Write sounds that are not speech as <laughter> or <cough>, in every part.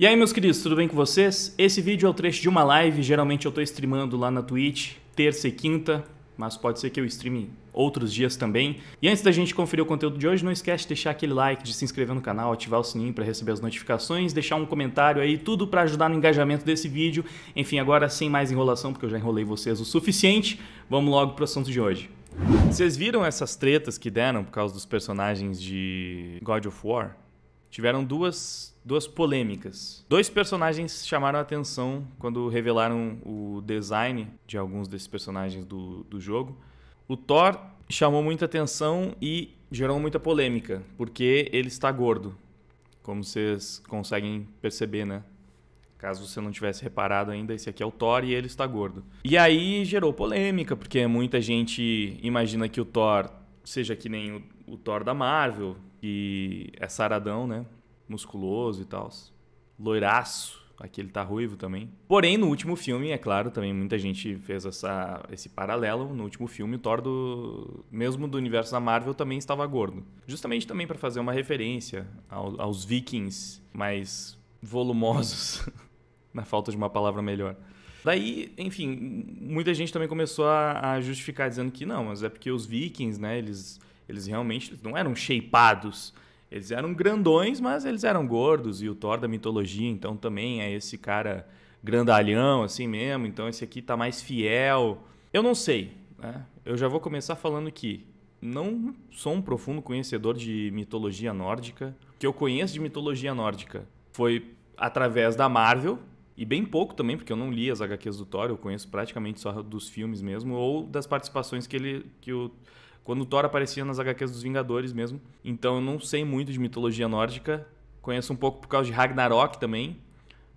E aí meus queridos, tudo bem com vocês? Esse vídeo é o trecho de uma live, geralmente eu estou streamando lá na Twitch, terça e quinta, mas pode ser que eu streame outros dias também. E antes da gente conferir o conteúdo de hoje, não esquece de deixar aquele like, de se inscrever no canal, ativar o sininho para receber as notificações, deixar um comentário aí, tudo para ajudar no engajamento desse vídeo. Enfim, agora sem mais enrolação, porque eu já enrolei vocês o suficiente, vamos logo para o assunto de hoje. Vocês viram essas tretas que deram por causa dos personagens de God of War? tiveram duas, duas polêmicas. Dois personagens chamaram a atenção quando revelaram o design de alguns desses personagens do, do jogo. O Thor chamou muita atenção e gerou muita polêmica, porque ele está gordo, como vocês conseguem perceber, né? Caso você não tivesse reparado ainda, esse aqui é o Thor e ele está gordo. E aí gerou polêmica, porque muita gente imagina que o Thor seja que nem o, o Thor da Marvel, que é saradão, né? Musculoso e tal. Loiraço. Aqui ele tá ruivo também. Porém, no último filme, é claro, também muita gente fez essa, esse paralelo. No último filme, o Thor, do, mesmo do universo da Marvel, também estava gordo. Justamente também para fazer uma referência ao, aos vikings mais volumosos, <laughs> na falta de uma palavra melhor. Daí, enfim, muita gente também começou a, a justificar dizendo que não, mas é porque os vikings, né, eles eles realmente não eram shapeados. Eles eram grandões, mas eles eram gordos. E o Thor da mitologia, então, também é esse cara grandalhão, assim mesmo. Então, esse aqui tá mais fiel. Eu não sei. Né? Eu já vou começar falando que não sou um profundo conhecedor de mitologia nórdica. O que eu conheço de mitologia nórdica foi através da Marvel, e bem pouco também, porque eu não li as HQs do Thor, eu conheço praticamente só dos filmes mesmo, ou das participações que ele que o quando o Thor aparecia nas HQs dos Vingadores mesmo. Então eu não sei muito de mitologia nórdica. Conheço um pouco por causa de Ragnarok também.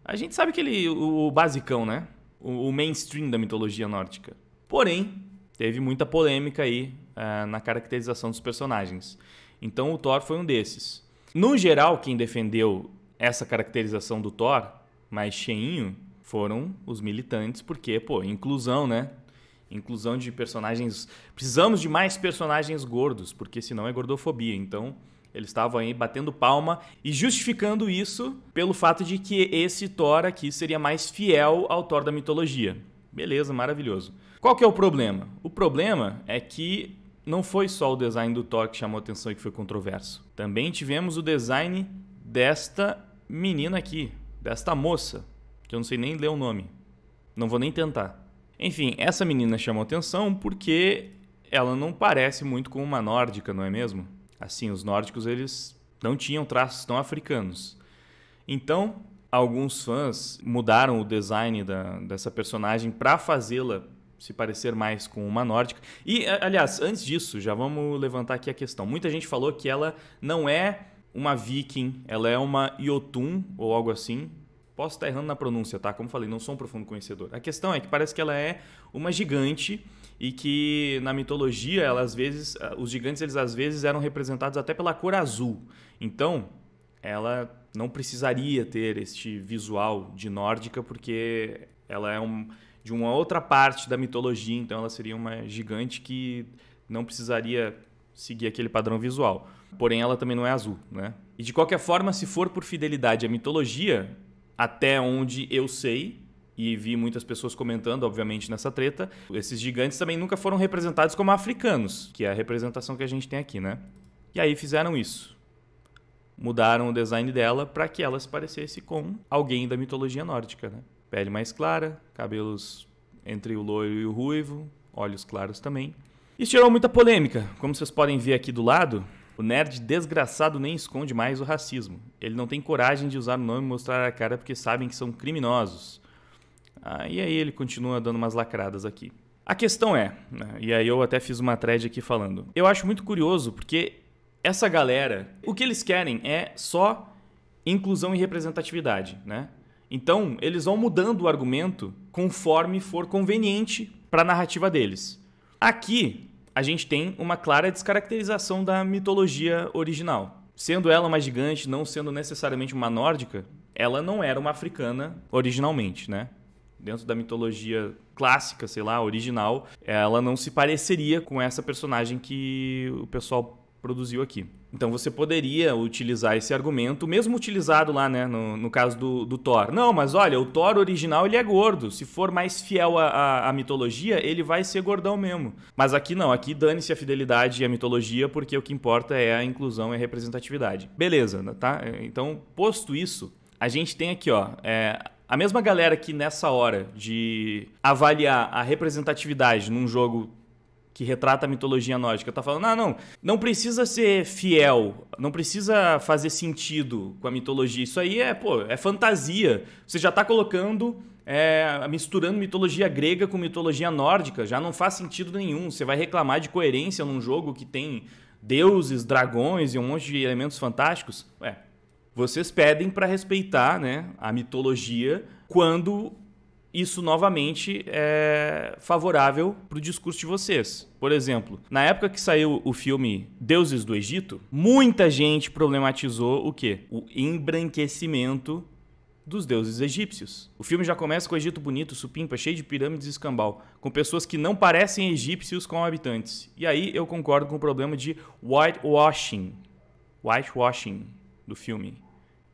A gente sabe que ele. o, o basicão, né? O, o, mainstream da mitologia nórdica. Porém, teve muita polêmica aí uh, na caracterização dos personagens. Então o Thor foi um desses. No geral, quem defendeu essa caracterização do Thor, mais cheinho, foram os militantes, porque, pô, inclusão, né? inclusão de personagens. Precisamos de mais personagens gordos, porque senão é gordofobia. Então, eles estavam aí batendo palma e justificando isso pelo fato de que esse Thor aqui seria mais fiel ao Thor da mitologia. Beleza, maravilhoso. Qual que é o problema? O problema é que não foi só o design do Thor que chamou atenção e que foi controverso. Também tivemos o design desta menina aqui, desta moça, que eu não sei nem ler o nome. Não vou nem tentar. Enfim, essa menina chamou atenção porque ela não parece muito com uma nórdica, não é mesmo? Assim, os nórdicos eles não tinham traços tão africanos. Então, alguns fãs mudaram o design da, dessa personagem para fazê-la se parecer mais com uma nórdica. E, aliás, antes disso, já vamos levantar aqui a questão. Muita gente falou que ela não é uma viking, ela é uma Jotun ou algo assim, Posso estar errando na pronúncia, tá? Como falei, não sou um profundo conhecedor. A questão é que parece que ela é uma gigante e que na mitologia, ela às vezes, eh, os gigantes eles às vezes eram representados até pela cor azul. Então, ela não precisaria ter este visual de nórdica porque ela é um, de uma outra parte da mitologia, então ela seria uma gigante que não precisaria seguir aquele padrão visual. Porém, ela também não é azul, né? E de qualquer forma, se for por fidelidade à mitologia, até onde eu sei, e vi muitas pessoas comentando, obviamente, nessa treta, esses gigantes também nunca foram representados como africanos, que é a representação que a gente tem aqui, né? E aí fizeram isso. Mudaram o design dela para que ela se parecesse com alguém da mitologia nórdica, né? Pele mais clara, cabelos entre o loiro e o ruivo, olhos claros também. Isso gerou muita polêmica. Como vocês podem ver aqui do lado, o nerd desgraçado nem esconde mais o racismo. Ele não tem coragem de usar o nome e mostrar a cara porque sabem que são criminosos. Ah, e aí ele continua dando umas lacradas aqui. A questão é, né, e aí eu até fiz uma thread aqui falando, eu acho muito curioso porque essa galera, o que eles querem é só inclusão e representatividade, né? Então, eles vão mudando o argumento conforme for conveniente para a narrativa deles. Aqui, a gente tem uma clara descaracterização da mitologia original. Sendo ela uma gigante, não sendo necessariamente uma nórdica, ela não era uma africana originalmente, né? Dentro da mitologia clássica, sei lá, original, ela não se pareceria com essa personagem que o pessoal produziu aqui. Então você poderia utilizar esse argumento, mesmo utilizado lá, né, no, no caso do, do, Thor. Não, mas olha, o Thor original ele é gordo. Se for mais fiel à, mitologia, ele vai ser gordão mesmo. Mas aqui não, aqui dane-se a fidelidade e a mitologia, porque o que importa é a inclusão e a representatividade. Beleza, tá? Então, posto isso, a gente tem aqui, ó, é, a mesma galera que nessa hora de avaliar a representatividade num jogo que retrata a mitologia nórdica tá falando, ah, não, não precisa ser fiel, não precisa fazer sentido com a mitologia. Isso aí é, pô, é fantasia. Você já tá colocando, é, misturando mitologia grega com mitologia nórdica, já não faz sentido nenhum. Você vai reclamar de coerência num jogo que tem deuses, dragões e um monte de elementos fantásticos? Ué, vocês pedem para respeitar, né, a mitologia quando isso novamente é favorável para o discurso de vocês. Por exemplo, na época que saiu o filme Deuses do Egito, muita gente problematizou o quê? O embranquecimento dos deuses egípcios. O filme já começa com o Egito bonito, supimpa, cheio de pirâmides e escambau, com pessoas que não parecem egípcios como habitantes. E aí eu concordo com o problema de whitewashing, whitewashing do filme,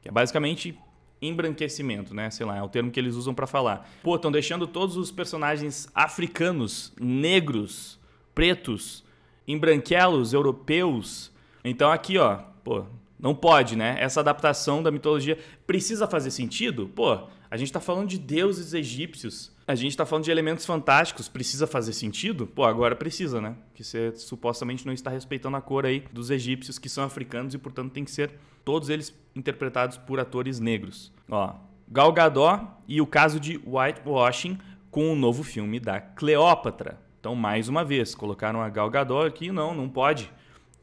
que é basicamente embranquecimento, né? Sei lá, é o termo que eles usam para falar. Pô, estão deixando todos os personagens africanos, negros, pretos, embranquelos, europeus. Então aqui, ó, pô, não pode, né? Essa adaptação da mitologia precisa fazer sentido? Pô, a gente está falando de deuses egípcios. A gente está falando de elementos fantásticos. Precisa fazer sentido? Pô, agora precisa, né? Que você supostamente não está respeitando a cor aí dos egípcios, que são africanos e, portanto, tem que ser todos eles interpretados por atores negros. Ó, Gal Gadot e o caso de whitewashing com o novo filme da Cleópatra. Então, mais uma vez, colocaram a Gal Gadot aqui. Não, não pode.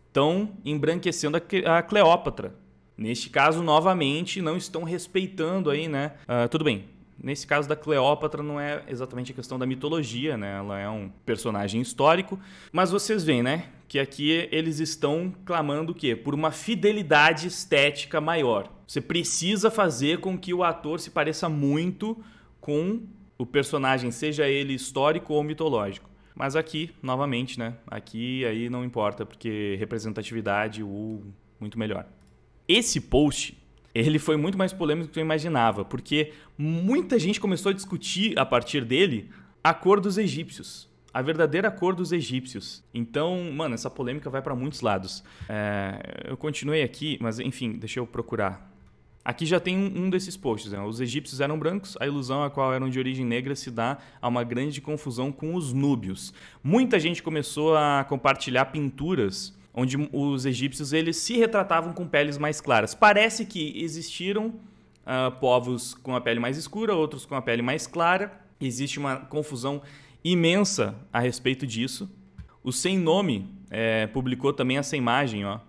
Estão embranquecendo a Cleópatra Neste caso, novamente, não estão respeitando aí, né? Uh, tudo bem, Nesse caso da Cleópatra não é exatamente a questão da mitologia, né? Ela é um personagem histórico, mas vocês veem, né, que aqui eles estão clamando o quê? Por uma fidelidade estética maior. Você precisa fazer com que o ator se pareça muito com o personagem, seja ele histórico ou mitológico. Mas aqui, novamente, né? Aqui aí não importa, porque representatividade, o muito melhor. Esse post ele foi muito mais polêmico do que eu imaginava, porque muita gente começou a discutir a partir dele a cor dos egípcios, a verdadeira cor dos egípcios. Então, mano, essa polêmica vai para muitos lados. É, eu continuei aqui, mas enfim, deixa eu procurar. Aqui já tem um, um desses posts. Né? Os egípcios eram brancos, a ilusão a qual eram de origem negra se dá a uma grande confusão com os núbios. Muita gente começou a compartilhar pinturas onde os egípcios eles se retratavam com peles mais claras. Parece que existiram uh, povos com a pele mais escura, outros com a pele mais clara. Existe uma confusão imensa a respeito disso. O Sem Nome é, publicou também essa imagem, ó,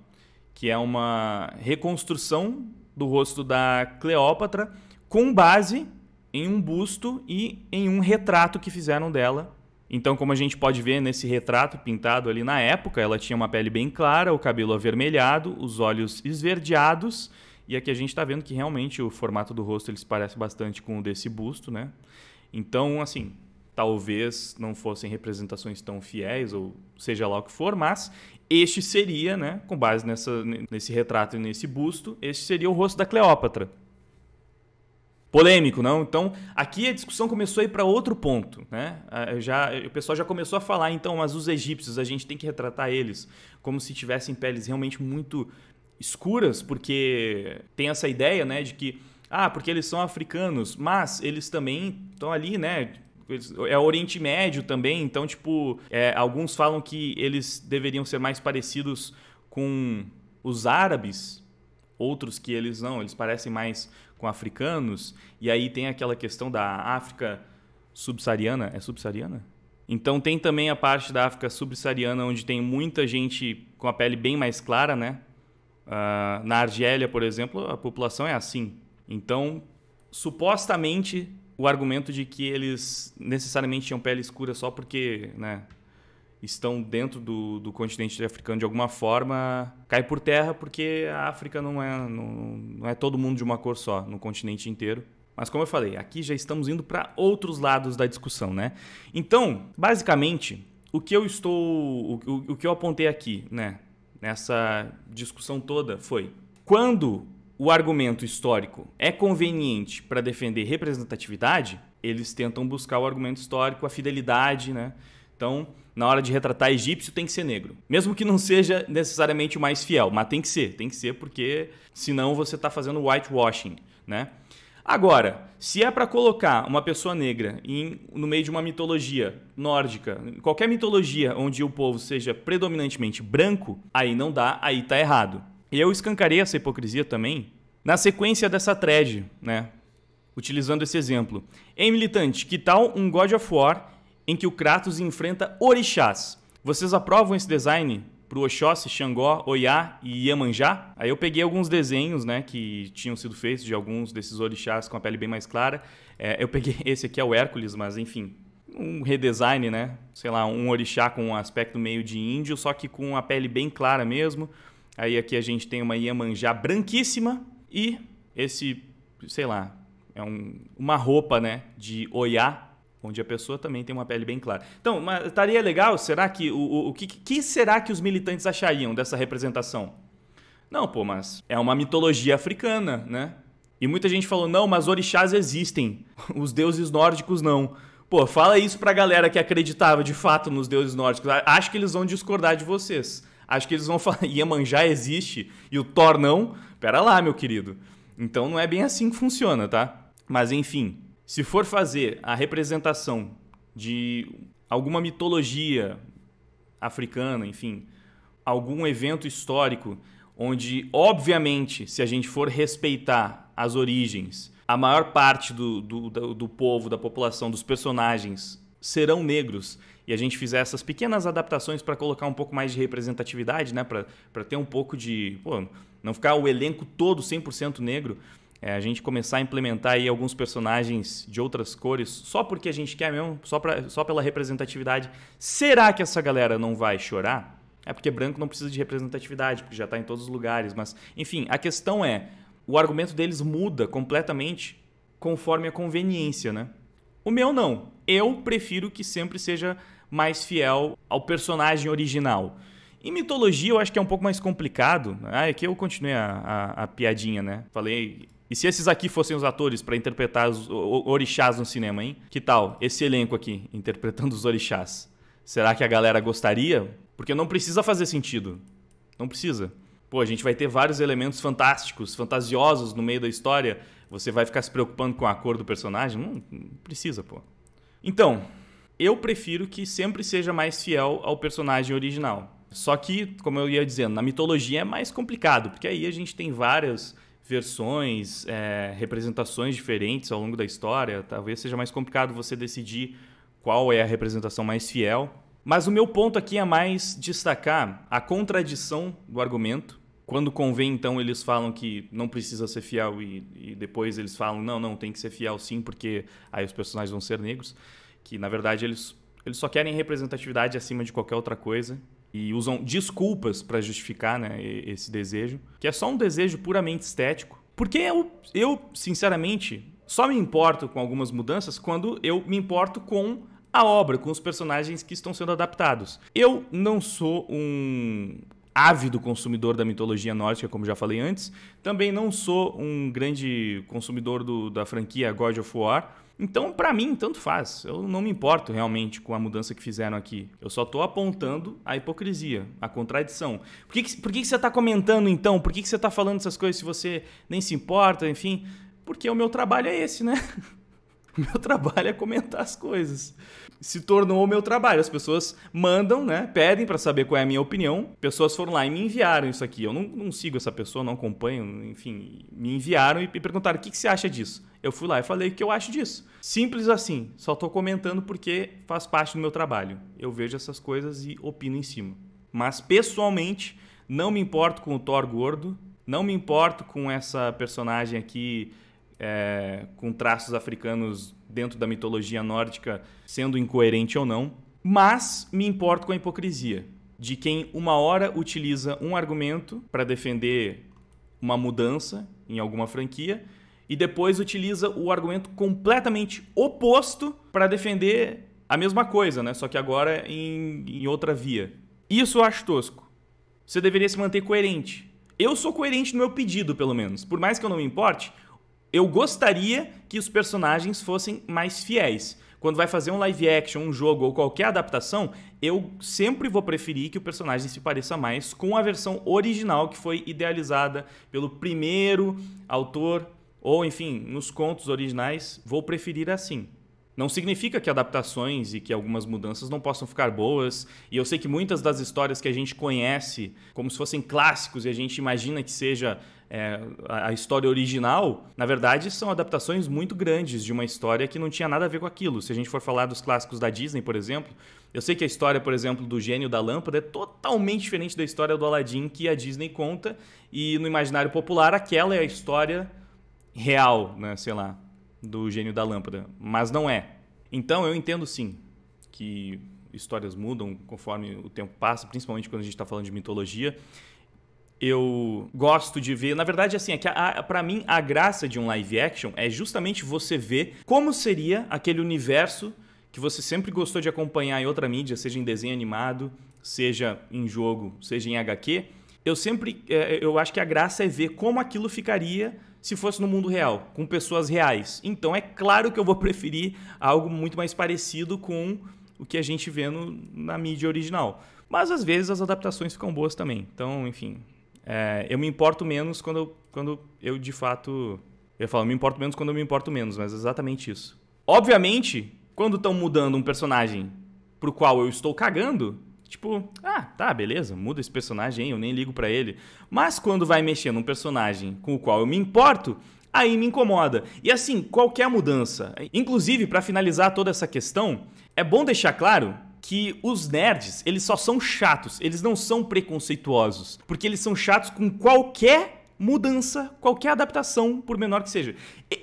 que é uma reconstrução do rosto da Cleópatra com base em um busto e em um retrato que fizeram dela então, como a gente pode ver nesse retrato pintado ali na época, ela tinha uma pele bem clara, o cabelo avermelhado, os olhos esverdeados. E aqui a gente está vendo que realmente o formato do rosto ele se parece bastante com o desse busto, né? Então, assim, talvez não fossem representações tão fiéis, ou seja lá o que for, mas este seria, né, com base nessa, nesse retrato e nesse busto, este seria o rosto da Cleópatra polêmico, não? Então, aqui a discussão começou a ir para outro ponto, né? Ah, já, o pessoal já começou a falar, então, mas os egípcios, a gente tem que retratar eles como se tivessem peles realmente muito escuras, porque tem essa ideia, né, de que, ah, porque eles são africanos, mas eles também estão ali, né, é o Oriente Médio também, então, tipo, é, alguns falam que eles deveriam ser mais parecidos com os árabes, outros que eles não, eles parecem mais com africanos, e aí tem aquela questão da África subsaariana. É subsaariana? Então tem também a parte da África subsaariana, onde tem muita gente com a pele bem mais clara, né? Uh, na Argélia, por exemplo, a população é assim. Então, supostamente, o argumento de que eles necessariamente tinham pele escura só porque, né, estão dentro do, do continente africano de alguma forma cai por terra porque a África não é, não, não é todo mundo de uma cor só no continente inteiro. Mas como eu falei, aqui já estamos indo para outros lados da discussão, né? Então, basicamente, o que eu estou, o, o, o que eu apontei aqui, né, nessa discussão toda foi quando o argumento histórico é conveniente para defender representatividade, eles tentam buscar o argumento histórico, a fidelidade, né? Então, na hora de retratar egípcio, tem que ser negro. Mesmo que não seja necessariamente o mais fiel, mas tem que ser, tem que ser, porque senão você está fazendo whitewashing, né? Agora, se é para colocar uma pessoa negra em, no meio de uma mitologia nórdica, qualquer mitologia onde o povo seja predominantemente branco, aí não dá, aí tá errado. E eu escancarei essa hipocrisia também na sequência dessa thread, né? Utilizando esse exemplo. Ei, militante, que tal um God of War em que o Kratos enfrenta orixás. Vocês aprovam esse design? Pro Oxóssi, Xangó, Oiá e Iemanjá. Aí eu peguei alguns desenhos, né, que tinham sido feitos de alguns desses orixás com a pele bem mais clara. É, eu peguei <laughs> esse aqui é o Hércules, mas enfim, um redesign, né? Sei lá, um orixá com um aspecto meio de índio, só que com a pele bem clara mesmo. Aí aqui a gente tem uma Iemanjá branquíssima e esse, sei lá, é um, uma roupa, né, de Oiá onde a pessoa também tem uma pele bem clara. Então, mas estaria legal, será que o, o, o que, que será que os militantes achariam dessa representação? Não, pô, mas é uma mitologia africana, né? E muita gente falou: "Não, mas orixás existem, <laughs> os deuses nórdicos não". Pô, fala isso pra galera que acreditava de fato nos deuses nórdicos. Acho que eles vão discordar de vocês. Acho que eles vão <laughs> falar: "Iemanjá existe e o Thor não". Pera lá, meu querido. Então não é bem assim que funciona, tá? Mas enfim, se for fazer a representação de alguma mitologia africana, enfim, algum evento histórico onde, obviamente, se a gente for respeitar as origens, a maior parte do, do, do, povo, da população, dos personagens serão negros e a gente fizer essas pequenas adaptações para colocar um pouco mais de representatividade, né? para ter um pouco de. Pô, não ficar o elenco todo 100% negro é, a gente começar a implementar aí alguns personagens de outras cores só porque a gente quer mesmo, só, pra, só pela representatividade. Será que essa galera não vai chorar? É porque branco não precisa de representatividade, porque já está em todos os lugares. Mas, enfim, a questão é: o argumento deles muda completamente conforme a conveniência, né? O meu não. Eu prefiro que sempre seja mais fiel ao personagem original. Em mitologia eu acho que é um pouco mais complicado. Né? Ah, é que eu continuei a, a, a piadinha, né? Falei e se esses aqui fossem os atores para interpretar os orixás no cinema, hein? Que tal esse elenco aqui interpretando os orixás? Será que a galera gostaria? Porque não precisa fazer sentido. Não precisa. Pô, a gente vai ter vários elementos fantásticos, fantasiosos no meio da história. Você vai ficar se preocupando com a cor do personagem? Não, não precisa, pô. Então, eu prefiro que sempre seja mais fiel ao personagem original. Só que, como eu ia dizendo, na mitologia é mais complicado, porque aí a gente tem várias versões, é, representações diferentes ao longo da história. Talvez seja mais complicado você decidir qual é a representação mais fiel. Mas o meu ponto aqui é mais destacar a contradição do argumento. Quando convém, então, eles falam que não precisa ser fiel e, e depois eles falam, não, não, tem que ser fiel sim, porque aí os personagens vão ser negros. Que, na verdade, eles, eles só querem representatividade acima de qualquer outra coisa e usam desculpas para justificar né, esse desejo, que é só um desejo puramente estético. Porque eu, eu, sinceramente, só me importo com algumas mudanças quando eu me importo com a obra, com os personagens que estão sendo adaptados. Eu não sou um ávido consumidor da mitologia nórdica, como já falei antes. Também não sou um grande consumidor do, da franquia God of War. Então, para mim, tanto faz. Eu não me importo realmente com a mudança que fizeram aqui. Eu só estou apontando a hipocrisia, a contradição. Por que, que por que, que você está comentando então? Por que, que você está falando essas coisas se você nem se importa, enfim? Porque o meu trabalho é esse, né? <laughs> <laughs> Meu trabalho é comentar as coisas. Se tornou o meu trabalho. As pessoas mandam, né? Pedem para saber qual é a minha opinião. Pessoas foram lá e me enviaram isso aqui. Eu não, não sigo essa pessoa, não acompanho, enfim. Me enviaram e me perguntaram: o que, que você acha disso? Eu fui lá e falei o que eu acho disso. Simples assim. Só estou comentando porque faz parte do meu trabalho. Eu vejo essas coisas e opino em cima. Mas pessoalmente, não me importo com o Thor gordo. Não me importo com essa personagem aqui é, com traços africanos dentro da mitologia nórdica, sendo incoerente ou não, mas me importo com a hipocrisia de quem uma hora utiliza um argumento para defender uma mudança em alguma franquia e depois utiliza o argumento completamente oposto para defender a mesma coisa, né? Só que agora em, em outra via. Isso eu acho tosco. Você deveria se manter coerente. Eu sou coerente no meu pedido, pelo menos. Por mais que eu não me importe, eu gostaria que os personagens fossem mais fiéis. Quando vai fazer um live action, um jogo ou qualquer adaptação, eu sempre vou preferir que o personagem se pareça mais com a versão original que foi idealizada pelo primeiro autor, ou enfim, nos contos originais, vou preferir assim. Não significa que adaptações e que algumas mudanças não possam ficar boas, e eu sei que muitas das histórias que a gente conhece como se fossem clássicos e a gente imagina que seja é, a história original, na verdade, são adaptações muito grandes de uma história que não tinha nada a ver com aquilo. Se a gente for falar dos clássicos da Disney, por exemplo, eu sei que a história, por exemplo, do gênio da lâmpada é totalmente diferente da história do Aladdin que a Disney conta, e no imaginário popular aquela é a história real, né, sei lá, do gênio da lâmpada, mas não é. Então eu entendo sim que histórias mudam conforme o tempo passa, principalmente quando a gente está falando de mitologia eu gosto de ver. Na verdade, assim, é que para mim a graça de um live action é justamente você ver como seria aquele universo que você sempre gostou de acompanhar em outra mídia, seja em desenho animado, seja em jogo, seja em HQ. Eu sempre, é, eu acho que a graça é ver como aquilo ficaria se fosse no mundo real, com pessoas reais. Então é claro que eu vou <laughs> preferir algo muito mais parecido com o que a gente vê no, na mídia original. Mas às vezes as adaptações ficam boas também. Então, enfim, é, eu me importo menos quando eu, quando eu de fato. Eu falo, eu me importo menos quando eu me importo menos, mas é exatamente isso. Obviamente, quando estão mudando um personagem pro qual eu estou cagando, tipo, ah, tá, beleza, muda esse personagem eu nem ligo para ele. Mas quando vai mexer num personagem com o qual eu me importo, aí me incomoda. E assim, qualquer mudança. Inclusive, para finalizar toda essa questão, é bom deixar claro que os nerds, eles só são chatos, eles não são preconceituosos, porque eles são chatos com qualquer mudança, qualquer adaptação, por menor que seja.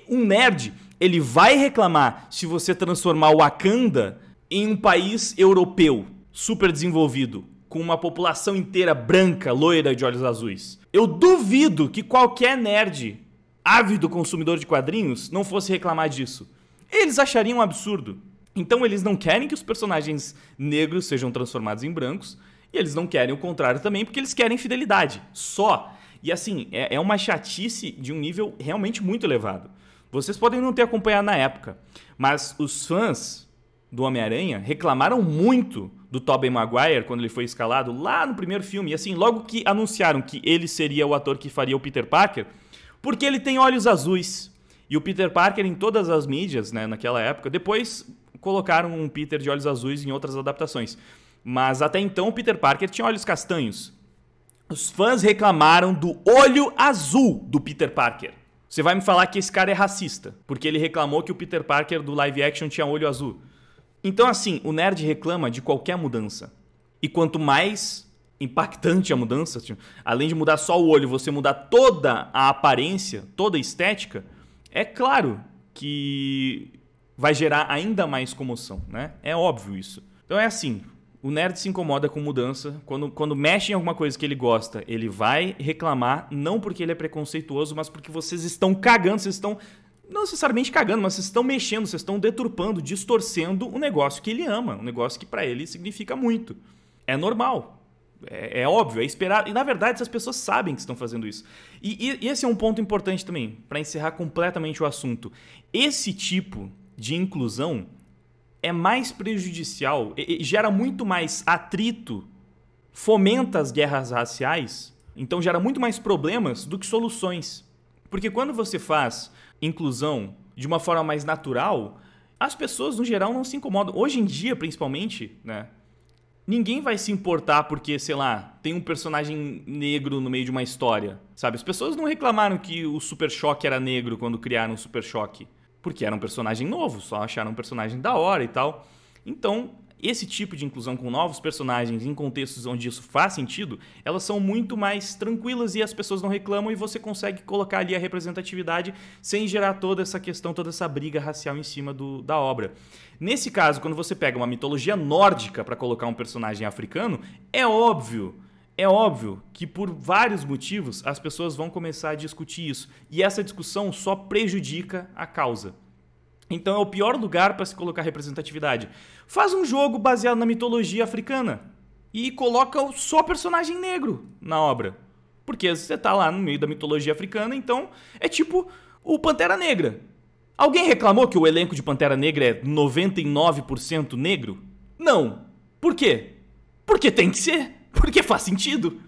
Um nerd, ele vai reclamar se você transformar o Wakanda em um país europeu super desenvolvido, com uma população inteira branca, loira de olhos azuis. Eu duvido que qualquer nerd ávido consumidor de quadrinhos não fosse reclamar disso. Eles achariam um absurdo. Então eles não querem que os personagens negros sejam transformados em brancos, e eles não querem o contrário também, porque eles querem fidelidade. Só. E assim, é, é uma chatice de um nível realmente muito elevado. Vocês podem não ter acompanhado na época, mas os fãs do Homem-Aranha reclamaram muito do Tobey Maguire quando ele foi escalado lá no primeiro filme. E assim, logo que anunciaram que ele seria o ator que faria o Peter Parker, porque ele tem olhos azuis. E o Peter Parker, em todas as mídias, né, naquela época, depois colocaram um Peter de olhos azuis em outras adaptações. Mas até então o Peter Parker tinha olhos castanhos. Os fãs reclamaram do olho azul do Peter Parker. Você vai me falar que esse cara é racista, porque ele reclamou que o Peter Parker do live action tinha olho azul. Então, assim, o nerd reclama de qualquer mudança. E quanto mais impactante a mudança, tipo, além de mudar só o olho, você mudar toda a aparência, toda a estética, é claro que vai gerar ainda mais comoção, né? É óbvio isso. Então é assim, o nerd se incomoda com mudança. Quando, quando mexe em alguma coisa que ele gosta, ele vai reclamar, não porque ele é preconceituoso, mas porque vocês estão cagando, vocês estão. Não necessariamente cagando, mas vocês estão mexendo, vocês estão deturpando, distorcendo o um negócio que ele ama, um negócio que para ele significa muito. É normal. É, é, óbvio, é esperado. E na verdade, as pessoas sabem que estão fazendo isso. E, e, e esse é um ponto importante também, para encerrar completamente o assunto. Esse tipo de inclusão é mais prejudicial, gera muito mais atrito, fomenta as guerras raciais, então gera muito mais problemas do que soluções. Porque quando você faz inclusão de uma forma mais natural, as pessoas no geral não se incomodam. Hoje em dia, principalmente, né? Ninguém vai se importar porque, sei lá, tem um personagem negro no meio de uma história, sabe? As pessoas não reclamaram que o Super Choque era negro quando criaram o Super Choque porque era um personagem novo, só acharam um personagem da hora e tal. Então, esse tipo de inclusão com novos personagens em contextos onde isso faz sentido, elas são muito mais tranquilas e as pessoas não reclamam e você consegue colocar ali a representatividade sem gerar toda essa questão, toda essa briga racial em cima do, da obra. Nesse caso, quando você pega uma mitologia nórdica para colocar um personagem africano, é óbvio é óbvio que por vários motivos as pessoas vão começar a discutir isso e essa discussão só prejudica a causa. Então é o pior lugar para se colocar representatividade. Faz um jogo baseado na mitologia africana e coloca só personagem negro na obra. Porque você tá lá no meio da mitologia africana, então é tipo o Pantera Negra. Alguém reclamou que o elenco de Pantera Negra é 99% negro? Não. Por quê? Porque tem que ser. Porque faz sentido.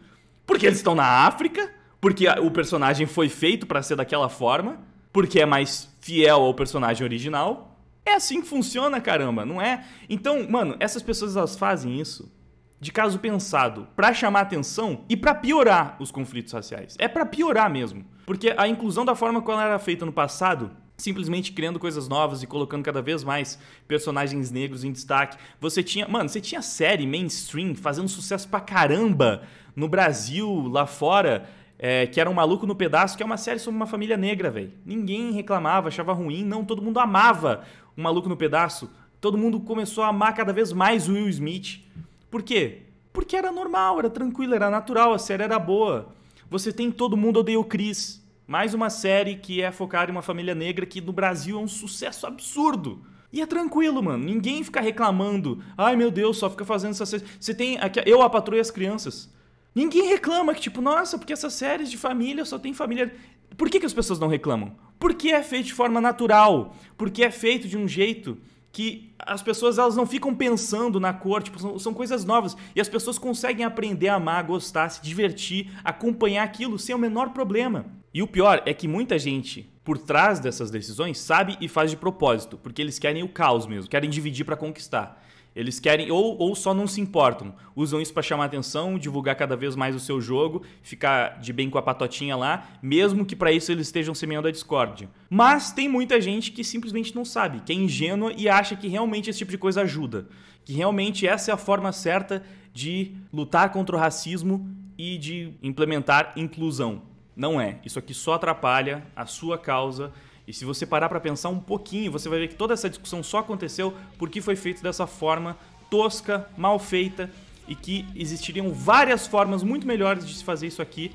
Porque eles estão na África, porque o personagem foi feito para ser daquela forma, porque é mais fiel ao personagem original. É assim que funciona, caramba, não é? Então, mano, essas pessoas elas fazem isso de caso pensado, para chamar atenção e para piorar os conflitos raciais. É para piorar mesmo, porque a inclusão da forma como ela era feita no passado simplesmente criando coisas novas e colocando cada vez mais personagens negros em destaque. Você tinha, mano, você tinha série mainstream fazendo sucesso pra caramba no Brasil, lá fora, é, que era um maluco no pedaço, que é uma série sobre uma família negra, velho. Ninguém reclamava, achava ruim, não, todo mundo amava o maluco no pedaço. Todo mundo começou a amar cada vez mais o Will Smith. Por quê? Porque era normal, era tranquilo, era natural, a série era boa. Você tem todo mundo odeia o Chris mais uma série que é focada em uma família negra que no Brasil é um sucesso absurdo. E é tranquilo, mano. Ninguém fica reclamando. Ai, meu Deus, só fica fazendo essas séries. Você tem. Aqui, eu a patroa as crianças. Ninguém reclama que, tipo, nossa, porque essas séries de família só tem família. Por que, que as pessoas não reclamam? Porque é feito de forma natural. Porque é feito de um jeito que as pessoas elas não ficam pensando na cor, tipo, são, são, coisas novas. E as pessoas conseguem aprender a amar, gostar, se divertir, acompanhar aquilo sem o menor problema. E o pior é que muita gente por trás dessas decisões sabe e faz de propósito, porque eles querem o caos mesmo, querem dividir para conquistar. Eles querem, ou, ou só não se importam, usam isso para chamar atenção, divulgar cada vez mais o seu jogo, ficar de bem com a patotinha lá, mesmo que para isso eles estejam semeando a discórdia. Mas tem muita gente que simplesmente não sabe, que é ingênua e acha que realmente esse tipo de coisa ajuda, que realmente essa é a forma certa de lutar contra o racismo e de implementar inclusão. Não é. Isso aqui só atrapalha a sua causa. E se você parar para pensar um pouquinho, você vai ver que toda essa discussão só aconteceu porque foi feito dessa forma tosca, mal feita e que existiriam várias formas muito melhores de se fazer isso aqui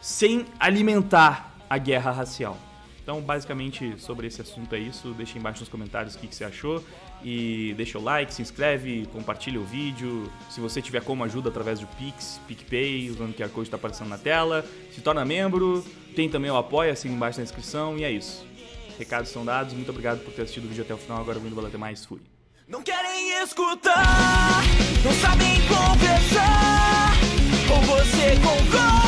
sem alimentar a guerra racial. Então, basicamente, sobre esse assunto é isso. Deixa embaixo nos comentários o que, que você achou. E deixa o like, se inscreve, compartilha o vídeo. Se você tiver como ajuda através do Pix, PicPay, usando o QR Code está aparecendo na tela. Se torna membro. Tem também o apoio assim embaixo na descrição. E é isso. Recados são dados. Muito obrigado por ter assistido o vídeo até o final. Agora vindo até Mais. Fui. Não querem escutar, não sabem conversar. Ou você concorda?